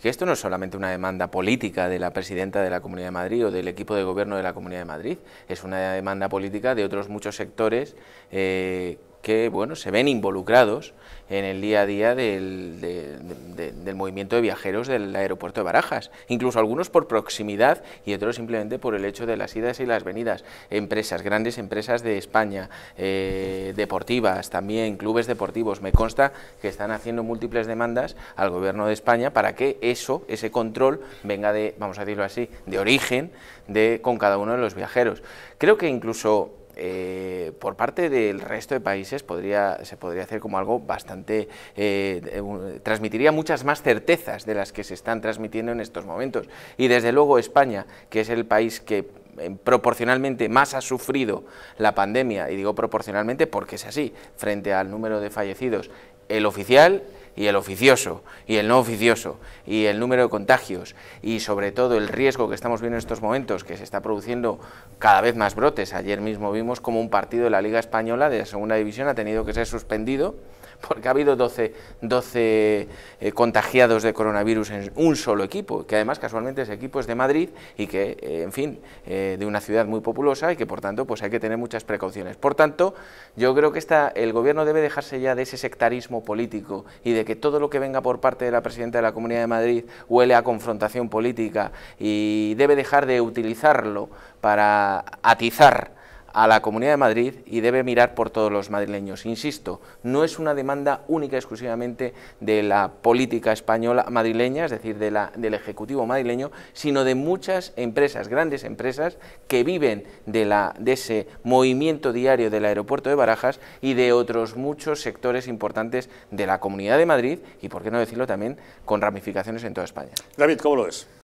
que esto no es solamente una demanda política de la presidenta de la Comunidad de Madrid o del equipo de gobierno de la Comunidad de Madrid, es una demanda política de otros muchos sectores eh, que bueno, se ven involucrados en el día a día del, movimiento de viajeros del aeropuerto de Barajas, incluso algunos por proximidad y otros simplemente por el hecho de las idas y las venidas. Empresas, grandes empresas de España, eh, deportivas también, clubes deportivos, me consta que están haciendo múltiples demandas al gobierno de España para que eso, ese control, venga de, vamos a decirlo así, de origen de, con cada uno de los viajeros. Creo que incluso eh, por parte del resto de países podría, se podría hacer como algo bastante, eh, transmitiría muchas más certezas de las que se están transmitiendo en estos momentos. Y desde luego España, que es el país que em, proporcionalmente más ha sufrido la pandemia, y digo proporcionalmente porque es así, frente al número de fallecidos, el oficial y el oficioso y el no oficioso y el número de contagios y sobre todo el riesgo que estamos viendo en estos momentos, que se está produciendo cada vez más brotes. Ayer mismo vimos como un partido de la Liga Española de Segunda División ha tenido que ser suspendido porque ha habido 12, 12 eh, contagiados de coronavirus en un solo equipo, que además casualmente ese equipo es de Madrid y que, eh, en fin, eh, de una ciudad muy populosa y que por tanto pues hay que tener muchas precauciones. Por tanto, yo creo que esta, el gobierno debe dejarse ya de ese sectarismo político y de que todo lo que venga por parte de la presidenta de la Comunidad de Madrid huele a confrontación política y debe dejar de utilizarlo para atizar a la Comunidad de Madrid y debe mirar por todos los madrileños. Insisto, no es una demanda única y exclusivamente de la política española madrileña, es decir, de la, del Ejecutivo madrileño, sino de muchas empresas, grandes empresas, que viven de, la, de ese movimiento diario del aeropuerto de Barajas y de otros muchos sectores importantes de la Comunidad de Madrid y, por qué no decirlo también, con ramificaciones en toda España. David, ¿cómo lo ves?